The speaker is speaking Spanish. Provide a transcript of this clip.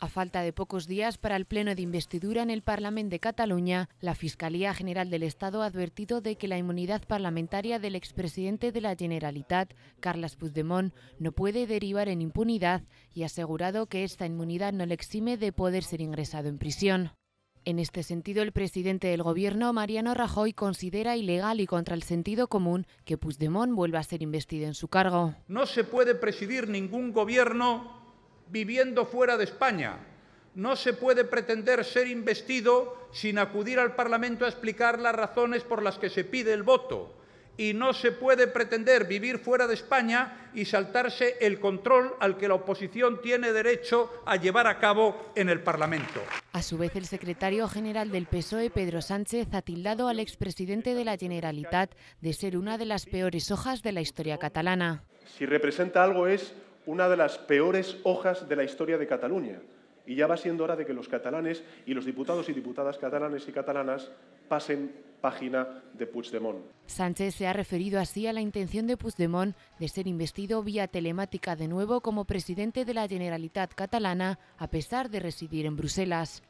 A falta de pocos días para el pleno de investidura en el Parlamento de Cataluña, la Fiscalía General del Estado ha advertido de que la inmunidad parlamentaria del expresidente de la Generalitat, Carles Puigdemont, no puede derivar en impunidad y ha asegurado que esta inmunidad no le exime de poder ser ingresado en prisión. En este sentido, el presidente del Gobierno, Mariano Rajoy, considera ilegal y contra el sentido común que Puigdemont vuelva a ser investido en su cargo. No se puede presidir ningún gobierno viviendo fuera de España. No se puede pretender ser investido sin acudir al Parlamento a explicar las razones por las que se pide el voto. Y no se puede pretender vivir fuera de España y saltarse el control al que la oposición tiene derecho a llevar a cabo en el Parlamento. A su vez, el secretario general del PSOE, Pedro Sánchez, ha tildado al expresidente de la Generalitat de ser una de las peores hojas de la historia catalana. Si representa algo es una de las peores hojas de la historia de Cataluña. Y ya va siendo hora de que los catalanes y los diputados y diputadas catalanes y catalanas pasen página de Puigdemont. Sánchez se ha referido así a la intención de Puigdemont de ser investido vía telemática de nuevo como presidente de la Generalitat catalana, a pesar de residir en Bruselas.